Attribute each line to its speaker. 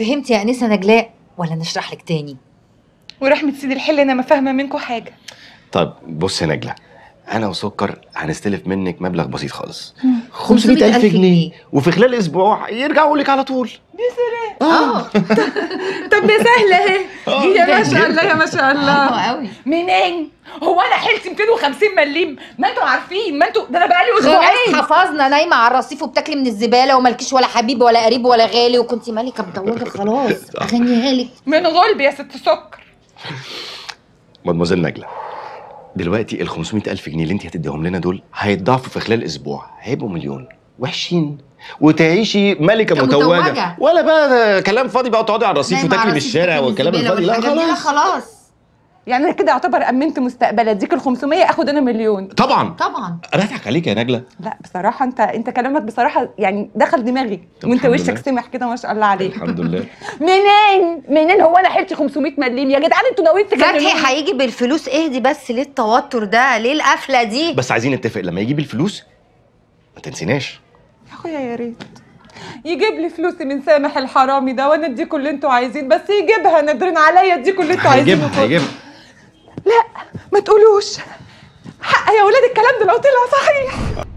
Speaker 1: فهمتي يا يعني انسه نجلاء ولا نشرح لك تاني ورحمه سيد الحل انا ما فاهمه منكم حاجه طب بص يا نجلاء انا وسكر هنستلف منك مبلغ بسيط خالص 500000 جنيه وفي خلال اسبوع يرجعوا لك على طول بسرعه اه, آه. طب ما سهله اهي آه. يا ما شاء الله يا ما شاء الله آه، منين هو انا حيلتي 250 مليم ما انتوا عارفين ما انتوا ده انا بقالي اسبوعين حفظنا نايمه على الرصيف وبتاكلي من الزباله ومالكيش ولا حبيب ولا قريب ولا غالي وكنت مالكه مدوجه خلاص اغنيها لك من غلب يا ست سكر مدموزيل نجله دلوقتي ال 500000 جنيه اللي انت هتديهم لنا دول هيتضاعفوا في خلال اسبوع هيبقوا مليون وحشين وتعيشي ملكه متوجة. متوجه ولا بقى كلام فاضي بقى تقعدي على الرصيف وتاكلي من الشارع والكلام الفاضي لا خلاص خلاص يعني انا كده اعتبر امنت مستقبلي اديك ال 500 اخد انا مليون طبعا طبعا انا اضحك عليك يا نجله لا بصراحه انت انت كلامك بصراحه يعني دخل دماغي وانت وشك سمح كده ما شاء الله عليك الحمد لله منين منين هو انا حلت 500 مليم يا جدعان انتوا ناويين تكلموا فتحي هيجي بالفلوس اهدي بس ليه التوتر ده ليه القفله دي بس عايزين نتفق لما يجيب الفلوس ما تنسيناش يا اخويا يا ريت يجيب لي فلوسي من سامح الحرامي ده وانا اديكوا اللي انتوا عايزين بس يجيبها نادرين عليا اديكوا اللي انتوا عايزينه هيجيبها هيجيبها لا ما تقولوش حق يا ولاد الكلام ده لو طلع صحيح